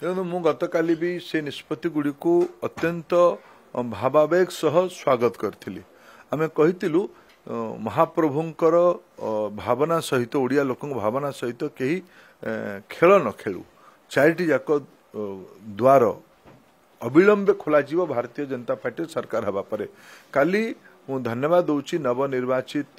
ତେଣୁ ମୁଁ ଗତକାଲି ବି ସେ ନିଷ୍ପତ୍ତି ଗୁଡ଼ିକୁ ଅତ୍ୟନ୍ତ ଭାବାବେଗ ସହ ସ୍ୱାଗତ କରିଥିଲି ଆମେ କହିଥିଲୁ ମହାପ୍ରଭୁଙ୍କର ଭାବନା ସହିତ ଓଡ଼ିଆ ଲୋକଙ୍କ ଭାବନା ସହିତ କେହି ଖେଳ ନ ଖେଳୁ ଚାରିଟି ଯାକ ଦ୍ୱାର ଅବିଳମ୍ବେ ଖୋଲାଯିବ ଭାରତୀୟ ଜନତା ପାର୍ଟିର ସରକାର ହେବା ପରେ କାଲି ମୁଁ ଧନ୍ୟବାଦ ଦେଉଛି ନବନିର୍ବାଚିତ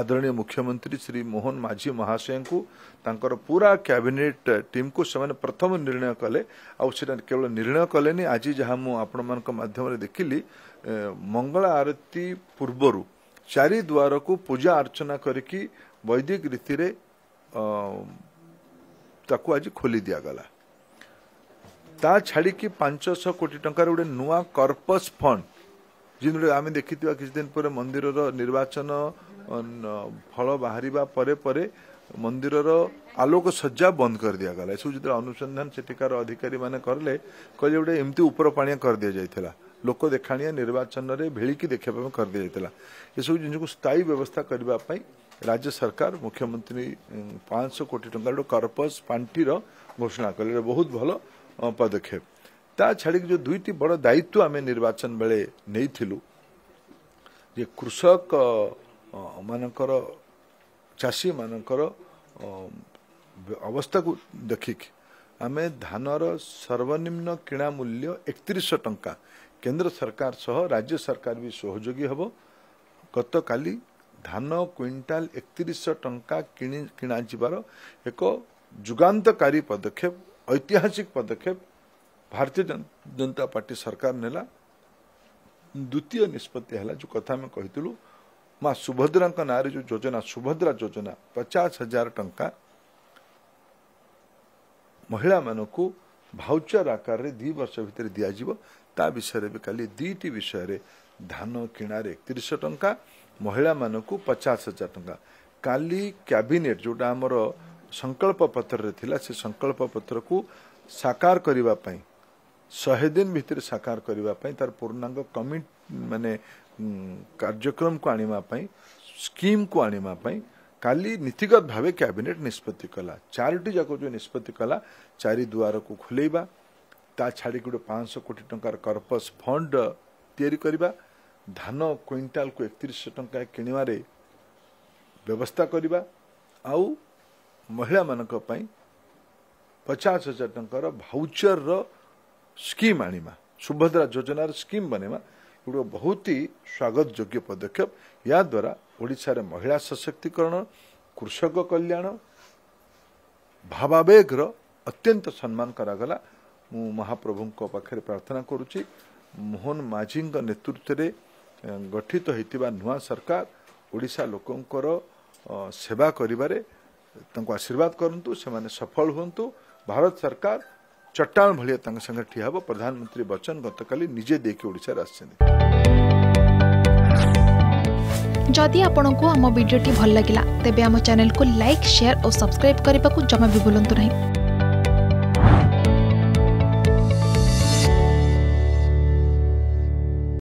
ଆଦରଣୀୟ ମୁଖ୍ୟମନ୍ତ୍ରୀ ଶ୍ରୀ ମୋହନ ମାଝି ମହାଶୟଙ୍କୁ ତାଙ୍କର ପୁରା କ୍ୟାବିନେଟ୍ ଟିମ୍କୁ ସେମାନେ ପ୍ରଥମ ନିର୍ଣ୍ଣୟ କଲେ ଆଉ ସେଟା କେବଳ ନିର୍ଣ୍ଣୟ କଲେନି ଆଜି ଯାହା ମୁଁ ଆପଣମାନଙ୍କ ମାଧ୍ୟମରେ ଦେଖିଲି ମଙ୍ଗଳ ଆରତୀ ପୂର୍ବରୁ ଚାରି ଦ୍ୱାରକୁ ପୂଜା ଅର୍ଚ୍ଚନା କରିକି ବୈଦିକ ରୀତିରେ ତାକୁ ଆଜି ଖୋଲି ଦିଆଗଲା ତା ଛାଡ଼ିକି ପାଞ୍ଚଶହ କୋଟି ଟଙ୍କାର ଗୋଟିଏ ନୂଆ କର୍ପସ୍ ଫଣ୍ଡ ଯେଉଁଭଳି ଆମେ ଦେଖିଥିବା କିଛି ଦିନ ପରେ ମନ୍ଦିରର ନିର୍ବାଚନ ଫଳ ବାହାରିବା ପରେ ପରେ ମନ୍ଦିରର ଆଲୋକ ସଜ୍ଜା ବନ୍ଦ କରିଦିଆଗଲା ଏସବୁ ଯେତେବେଳେ ଅନୁସନ୍ଧାନ ସେଠିକାର ଅଧିକାରୀମାନେ କଲେ କହିଲେ ଗୋଟେ ଏମିତି ଉପର ପାଣିଆ କରିଦିଆଯାଇଥିଲା ଲୋକ ଦେଖାଣିଆ ନିର୍ବାଚନରେ ଭିଳିକି ଦେଖିବା ପାଇଁ କରିଦିଆଯାଇଥିଲା ଏସବୁ ଜିନିଷକୁ ସ୍ଥାୟୀ ବ୍ୟବସ୍ଥା କରିବା ପାଇଁ ରାଜ୍ୟ ସରକାର ମୁଖ୍ୟମନ୍ତ୍ରୀ ପାଞ୍ଚଶହ କୋଟି ଟଙ୍କାର ଗୋଟେ କର୍ପସ୍ ପାଣ୍ଠିର ଘୋଷଣା କଲେ ବହୁତ ଭଲ ପଦକ୍ଷେପ ତା ଛାଡ଼ିକି ଯେଉଁ ଦୁଇଟି ବଡ଼ ଦାୟିତ୍ୱ ଆମେ ନିର୍ବାଚନ ବେଳେ ନେଇଥିଲୁ ଯେ କୃଷକ ମାନଙ୍କର ଚାଷୀମାନଙ୍କର ଅବସ୍ଥାକୁ ଦେଖିକି ଆମେ ଧାନର ସର୍ବନିମ୍ନ କିଣା ମୂଲ୍ୟ ଏକତିରିଶହ ଟଙ୍କା କେନ୍ଦ୍ର ସରକାର ସହ ରାଜ୍ୟ ସରକାର ବି ସହଯୋଗୀ ହେବ ଗତକାଲି ଧାନ କୁଇଣ୍ଟାଲ ଏକତିରିଶହ ଟଙ୍କା କିଣି କିଣାଯିବାର ଏକ ଯୁଗାନ୍ତକାରୀ ପଦକ୍ଷେପ ଐତିହାସିକ ପଦକ୍ଷେପ ଭାରତୀୟ ଜନତା ପାର୍ଟି ସରକାର ନେଲା ଦ୍ୱିତୀୟ ନିଷ୍ପତ୍ତି ହେଲା ଯେଉଁ କଥା ଆମେ କହିଥିଲୁ ମା ସୁଭଦ୍ରାଙ୍କ ନାଁରେ ଯେଉଁ ଯୋଜନା ସୁଭଦ୍ରା ଯୋଜନା ପଚାଶ ହଜାର ଟଙ୍କା ମହିଳାମାନଙ୍କୁ ଭାଉଚର ଆକାରରେ ଦୁଇ ବର୍ଷ ଭିତରେ ଦିଆଯିବ ତା ବିଷୟରେ ବି କାଲି ଦୁଇଟି ବିଷୟରେ ଧାନ କିଣାରେ ଏକତିରିଶ ଟଙ୍କା ମହିଳାମାନଙ୍କୁ ପଚାଶ ହଜାର ଟଙ୍କା କାଲି କ୍ୟାବିନେଟ୍ ଯେଉଁଟା ଆମର ସଂକଳ୍ପ ପତ୍ରରେ ଥିଲା ସେ ସଂକଳ୍ପ ପତ୍ରକୁ ସାକାର କରିବା ପାଇଁ ଶହେ ଦିନ ଭିତରେ ସାକାର କରିବା ପାଇଁ ତାର ପୂର୍ଣ୍ଣାଙ୍ଗ କମିଟ ମାନେ କାର୍ଯ୍ୟକ୍ରମକୁ ଆଣିବା ପାଇଁ ସ୍କିମକୁ ଆଣିବା ପାଇଁ କାଲି ନୀତିଗତ ଭାବେ କ୍ୟାବିନେଟ୍ ନିଷ୍ପତ୍ତି କଲା ଚାରିଟି ଯାକ ଯେଉଁ ନିଷ୍ପତ୍ତି କଲା ଚାରି ଦୁଆରକୁ ଖୋଲେଇବା ତା ଛାଡ଼ିକି ଗୋଟେ ପାଞ୍ଚଶହ କୋଟି ଟଙ୍କାର କର୍ପସ୍ ଫଣ୍ଡ ତିଆରି କରିବା ଧାନ କ୍ୱିଣ୍ଟାଲକୁ ଏକତିରିଶ ଟଙ୍କା କିଣିବାରେ ବ୍ୟବସ୍ଥା କରିବା ଆଉ ମହିଳାମାନଙ୍କ ପାଇଁ ପଚାଶ ହଜାର ଟଙ୍କାର ଭାଉଚରର ସ୍କିମ୍ ଆଣିବା ସୁଭଦ୍ରା ଯୋଜନାର ସ୍କିମ୍ ବନେଇବା ଏଗୁଡ଼ିକ ବହୁତ ହି ସ୍ୱାଗତ ଯୋଗ୍ୟ ପଦକ୍ଷେପ ଦ୍ୱାରା ଓଡ଼ିଶାରେ ମହିଳା ସଶକ୍ତିକରଣ କୃଷକ କଲ୍ୟାଣ ଭାବାବେଗର ଅତ୍ୟନ୍ତ ସମ୍ମାନ କରାଗଲା ମୁଁ ମହାପ୍ରଭୁଙ୍କ ପାଖରେ ପ୍ରାର୍ଥନା କରୁଛି ମୋହନ ମାଝୀଙ୍କ ନେତୃତ୍ୱରେ ଗଠିତ ହୋଇଥିବା ନୂଆ ସରକାର ଓଡ଼ିଶା ଲୋକଙ୍କର ସେବା କରିବାରେ ତାଙ୍କୁ ଆଶୀର୍ବାଦ କରନ୍ତୁ ସେମାନେ ସଫଳ ହୁଅନ୍ତୁ ଭାରତ ସରକାର चट्टान भाग संगे ठिया हे प्रधानमंत्री बच्चन गत निजे देखार आदि आपण को आम भिडी भल लगा तेब चेल को लाइक सेयार और सब्सक्राइब करने को जमा भी बुलां नहीं